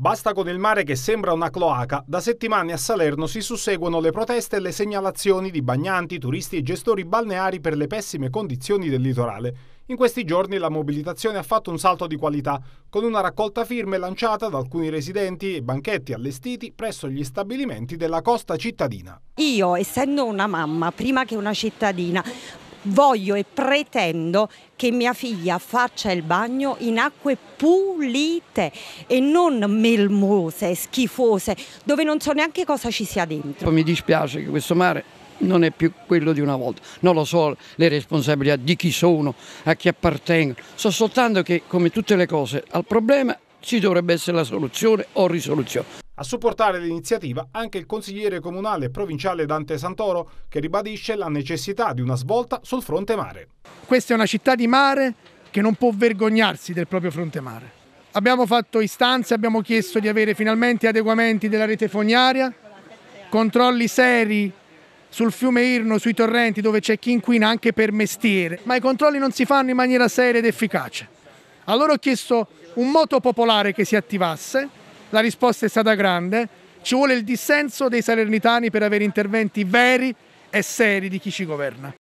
Basta con il mare che sembra una cloaca. Da settimane a Salerno si susseguono le proteste e le segnalazioni di bagnanti, turisti e gestori balneari per le pessime condizioni del litorale. In questi giorni la mobilitazione ha fatto un salto di qualità, con una raccolta firme lanciata da alcuni residenti e banchetti allestiti presso gli stabilimenti della costa cittadina. Io, essendo una mamma, prima che una cittadina, voglio e pretendo che mia figlia faccia il bagno in acque pulite e non melmose, schifose, dove non so neanche cosa ci sia dentro. Mi dispiace che questo mare non è più quello di una volta. Non lo so le responsabilità di chi sono, a chi appartengono. So soltanto che, come tutte le cose, al problema ci dovrebbe essere la soluzione o risoluzione. A supportare l'iniziativa anche il consigliere comunale e provinciale Dante Santoro che ribadisce la necessità di una svolta sul fronte mare. Questa è una città di mare che non può vergognarsi del proprio fronte mare. Abbiamo fatto istanze, abbiamo chiesto di avere finalmente adeguamenti della rete fognaria, controlli seri sul fiume Irno, sui torrenti dove c'è chi inquina anche per mestiere, ma i controlli non si fanno in maniera seria ed efficace. Allora ho chiesto un moto popolare che si attivasse la risposta è stata grande, ci vuole il dissenso dei salernitani per avere interventi veri e seri di chi ci governa.